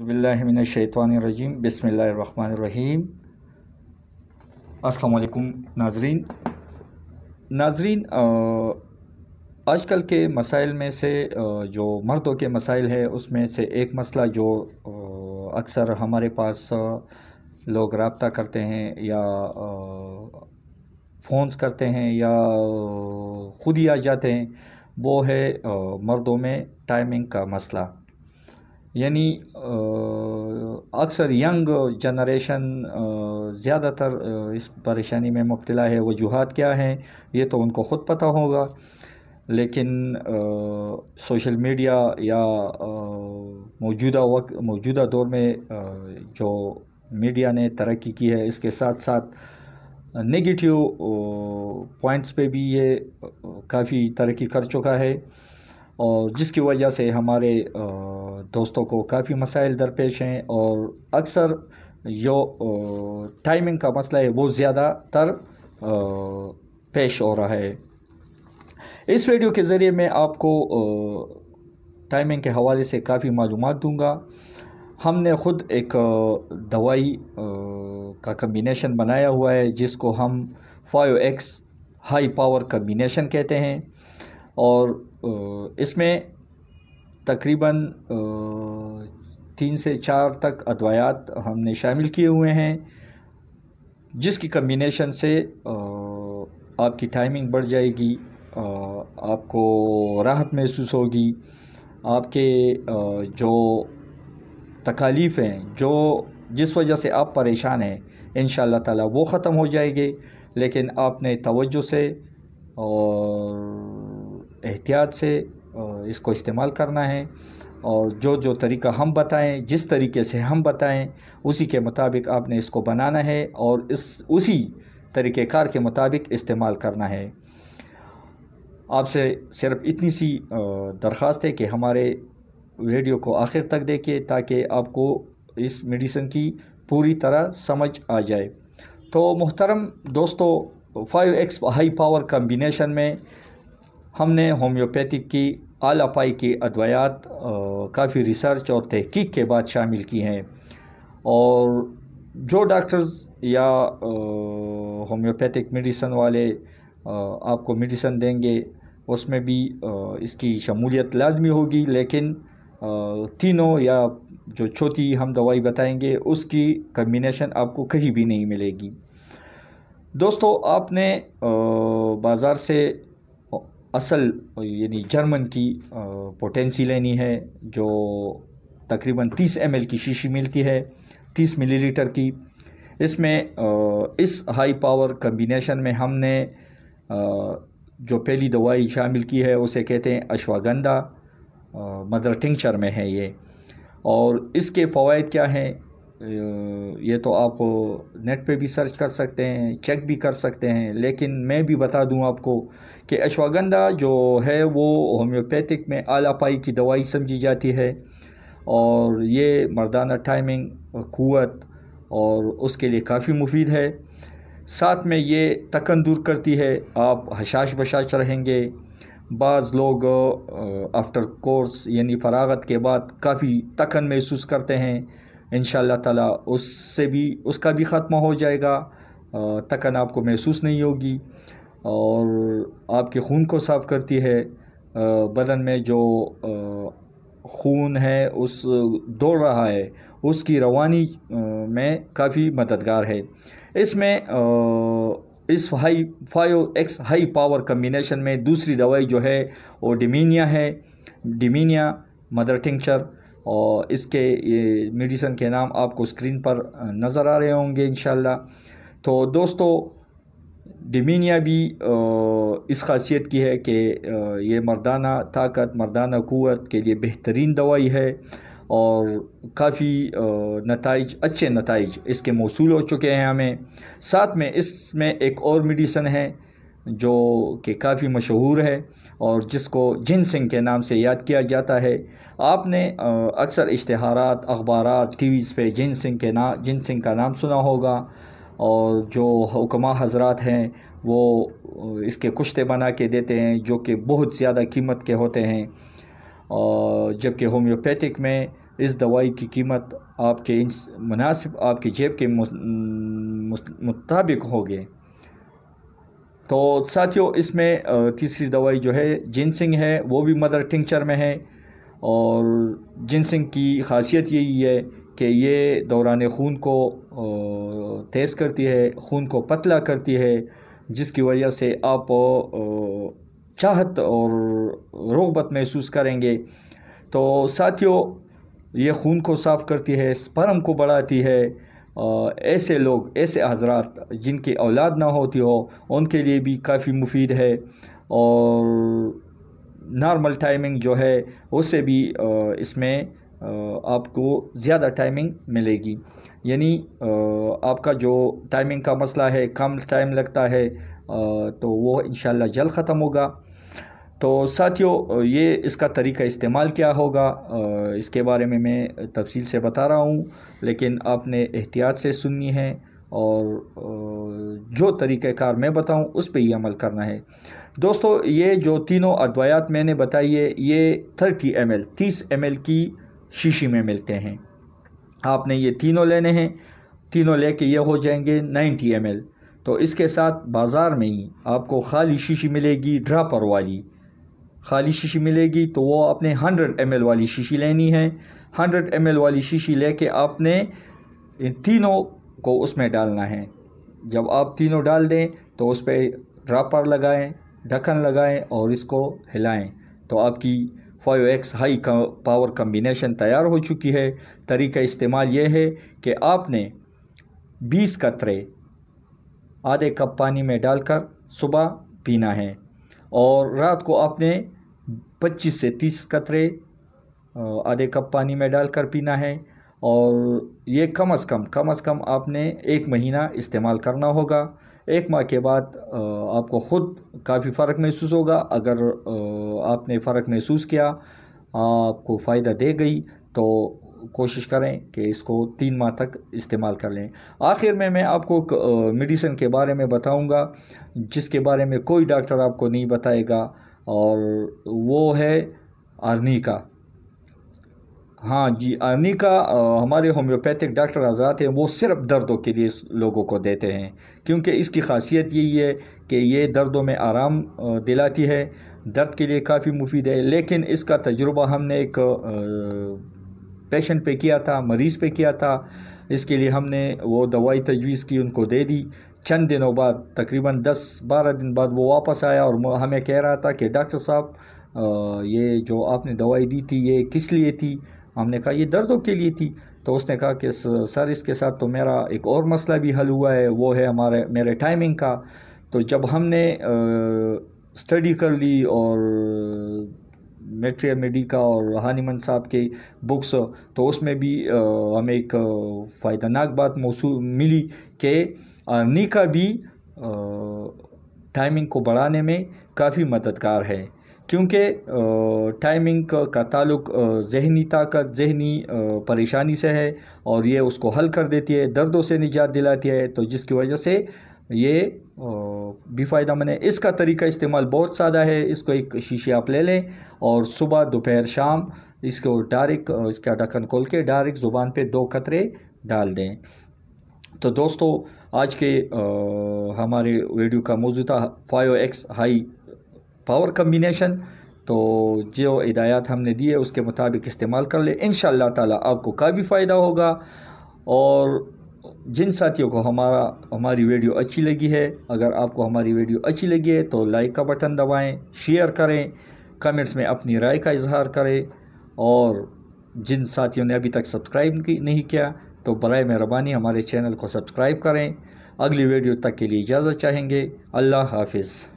रहीम बसमीम वालेकुम नाजरीन नाजरीन आजकल के मसाइल में से जो मर्दों के मसाइल है उसमें से एक मसला जो अक्सर हमारे पास लोग रबता करते हैं या फ़ोन्स करते हैं या ख़ुद ही आ जाते हैं वो है मर्दों में टाइमिंग का मसला यानी अक्सर यंग जनरेशन ज़्यादातर इस परेशानी में मुबतला है वजूहत क्या हैं ये तो उनको ख़ुद पता होगा लेकिन सोशल मीडिया या मौजूदा वक्त मौजूदा दौर में आ, जो मीडिया ने तरक्की की है इसके साथ साथ नेगेटिव पॉइंट्स पे भी ये काफ़ी तरक्की कर चुका है और जिसकी वजह से हमारे दोस्तों को काफ़ी मसाइल दरपेश हैं और अक्सर जो टाइमिंग का मसला है वो ज़्यादातर पेश हो रहा है इस वीडियो के ज़रिए मैं आपको टाइमिंग के हवाले से काफ़ी मालूम दूँगा हमने ख़ुद एक दवाई का कम्बिनेशन बनाया हुआ है जिसको हम five X high power combination कहते हैं और इसमें तकरीबन तीन से चार तक अद्वायात हमने शामिल किए हुए हैं जिसकी कम्बिनेशन से आपकी टाइमिंग बढ़ जाएगी आपको राहत महसूस होगी आपके जो तकालीफ़ हैं जो जिस वजह से आप परेशान हैं इन ताला वो ख़त्म हो जाएंगे लेकिन आपने तवज्जो से और एहतियात से इसको इस्तेमाल करना है और जो जो तरीका हम बताएं जिस तरीके से हम बताएं उसी के मुताबिक आपने इसको बनाना है और इस उसी तरीक़ेकार के मुताबिक इस्तेमाल करना है आपसे सिर्फ इतनी सी दरख्वास्त है कि हमारे वीडियो को आखिर तक देखिए ताकि आपको इस मेडिसिन की पूरी तरह समझ आ जाए तो मोहतरम दोस्तों five X high power combination में हमने होम्योपैथिक की आलापाई की अद्वयात काफ़ी रिसर्च और तहकीक के बाद शामिल की हैं और जो डॉक्टर्स या होम्योपैथिक मेडिसन वाले आ, आपको मेडिसन देंगे उसमें भी आ, इसकी शमूलियत लाजमी होगी लेकिन आ, तीनों या जो छोटी हम दवाई बताएंगे उसकी कम्बिनेशन आपको कहीं भी नहीं मिलेगी दोस्तों आपने बाज़ार से असल यानी जर्मन की पोटेंसी लेनी है जो तकरीबन 30 एम की शीशी मिलती है 30 मिलीलीटर की इसमें इस हाई पावर कम्बिनेशन में हमने जो पहली दवाई शामिल की है उसे कहते हैं अश्वागंधा मदर टिंगचर में है ये और इसके फ़वाद क्या हैं ये तो आप नेट पे भी सर्च कर सकते हैं चेक भी कर सकते हैं लेकिन मैं भी बता दूं आपको कि अश्वागंधा जो है वो होम्योपैथिक में आलापाई की दवाई समझी जाती है और ये मर्दाना टाइमिंग कुत और उसके लिए काफ़ी मुफीद है साथ में ये तकन दूर करती है आप हशाश बशाश रहेंगे बाज़ लोग आफ्टर कोर्स यानी फ़रागत के बाद काफ़ी तकन महसूस करते हैं इन ताला उससे भी उसका भी ख़त्म हो जाएगा तकन आपको महसूस नहीं होगी और आपके खून को साफ़ करती है बदन में जो खून है उस दौड़ रहा है उसकी रवानी में काफ़ी मददगार है इसमें इस high five X high power combination में दूसरी दवाई जो है वो डिमिनिया है डिमीनिया मदर टिंचर और इसके मेडिसन के नाम आपको स्क्रीन पर नज़र आ रहे होंगे इन तो दोस्तों डिमिनिया भी इस खासियत की है कि ये मर्दाना ताकत मर्दाना क़वत के लिए बेहतरीन दवाई है और काफ़ी नतज अच्छे नतज इसके मौसू हो चुके हैं हमें साथ में इसमें एक और मेडिसन है जो कि काफ़ी मशहूर है और जिसको जिन सिंह के नाम से याद किया जाता है आपने अक्सर इश्तहार अखबार टी वीज़ पर जिन सिंह के नाम जिन सिंह का नाम सुना होगा और जो हुकमा हजरात हैं वो इसके कुश्ते बना के देते हैं जो कि बहुत ज़्यादा कीमत के होते हैं और जबकि होम्योपैथिक में इस दवाई की कीमत आपके मुनासिब आपकी जेब के मुताबिक होगी तो साथियों इसमें तीसरी दवाई जो है जिनसिंग है वो भी मदर टिंचर में है और जिनसिंग की खासियत यही है कि ये दौरान खून को तेज़ करती है खून को पतला करती है जिसकी वजह से आप चाहत और रोगबत महसूस करेंगे तो साथियों ये खून को साफ़ करती है स्पर्म को बढ़ाती है ऐसे लोग ऐसे हजरात जिनकी औलाद ना होती हो उनके लिए भी काफ़ी मुफीद है और नॉर्मल टाइमिंग जो है उससे भी इसमें आपको ज़्यादा टाइमिंग मिलेगी यानी आपका जो टाइमिंग का मसला है कम टाइम लगता है तो वो इन जल्द ख़त्म होगा तो साथियों ये इसका तरीका इस्तेमाल क्या होगा इसके बारे में मैं तफसील से बता रहा हूँ लेकिन आपने एहतियात से सुननी है और जो तरीक़ार मैं बताऊँ उस पर ही अमल करना है दोस्तों ये जो तीनों अद्वायात मैंने बताई है ये थर्टी एम एल तीस एम एल की शीशी में मिलते हैं आपने ये तीनों लेने हैं तीनों लेके ये हो जाएंगे नाइन्टी एम एल तो इसके साथ बाज़ार में ही आपको खाली शीशी मिलेगी ड्रापर वाली खाली शीशी मिलेगी तो वो आपने हंड्रेड एम वाली शीशी लेनी है हंड्रेड एम वाली शीशी लेके आपने इन तीनों को उसमें डालना है जब आप तीनों डाल दें तो उस पर ड्रापर लगाएं ढक्कन लगाएं और इसको हिलाएं तो आपकी five X high power combination तैयार हो चुकी है तरीका इस्तेमाल यह है कि आपने बीस कतरे आधे कप पानी में डालकर सुबह पीना है और रात को आपने 25 से 30 कतरे आधे कप पानी में डालकर पीना है और ये कम अज़ कम कम अज़ कम आपने एक महीना इस्तेमाल करना होगा एक माह के बाद आपको ख़ुद काफ़ी फ़र्क महसूस होगा अगर आपने फ़र्क महसूस किया आपको फ़ायदा दे गई तो कोशिश करें कि इसको तीन माह तक इस्तेमाल कर लें आखिर में मैं आपको मेडिसिन के बारे में बताऊंगा जिसके बारे में कोई डॉक्टर आपको नहीं बताएगा और वो है अर्निका हाँ जी अर्निका हमारे होम्योपैथिक डॉक्टर आज़ाद हैं वो सिर्फ दर्दों के लिए लोगों को देते हैं क्योंकि इसकी खासियत यही है कि ये दर्दों में आराम दिलाती है दर्द के लिए काफ़ी मुफीद है लेकिन इसका तजुर्बा हमने एक पेशेंट पे किया था मरीज़ पे किया था इसके लिए हमने वो दवाई तजवीज़ की उनको दे दी चंद दिनों बाद तकरीबन 10-12 दिन बाद वो वापस आया और हमें कह रहा था कि डॉक्टर साहब ये जो आपने दवाई दी थी ये किस लिए थी हमने कहा ये दर्दों के लिए थी तो उसने कहा कि सर इसके साथ तो मेरा एक और मसला भी हल हुआ है वो है हमारे मेरे टाइमिंग का तो जब हमने स्टडी कर ली और नेट्री एमडी का और हानिमन साहब के बुक्स तो उसमें भी हमें एक फ़ायदानाक बात मौसू मिली कि अर्निंग का भी टाइमिंग को बढ़ाने में काफ़ी मददगार है क्योंकि टाइमिंग का ताल्लुक जहनी ताकत जहनी परेशानी से है और ये उसको हल कर देती है दर्दों से निजात दिलाती है तो जिसकी वजह से ये भी मंद है इसका तरीका इस्तेमाल बहुत सादा है इसको एक शीशे आप ले लें और सुबह दोपहर शाम इसको डायरेक्ट इसका ढक्कन खोल के डायरेक्ट ज़ुबान पे दो कतरे डाल दें तो दोस्तों आज के आ, हमारे वीडियो का मौजूद था five X high power combination तो जो हिदायत हमने दी है उसके मुताबिक इस्तेमाल कर लें इन ताला आपको का भी फ़ायदा होगा और जिन साथियों को हमारा हमारी वीडियो अच्छी लगी है अगर आपको हमारी वीडियो अच्छी लगी है तो लाइक का बटन दबाएं शेयर करें कमेंट्स में अपनी राय का इजहार करें और जिन साथियों ने अभी तक सब्सक्राइब नहीं किया तो बर मेहरबानी हमारे चैनल को सब्सक्राइब करें अगली वीडियो तक के लिए इजाज़त चाहेंगे अल्लाह हाफिज़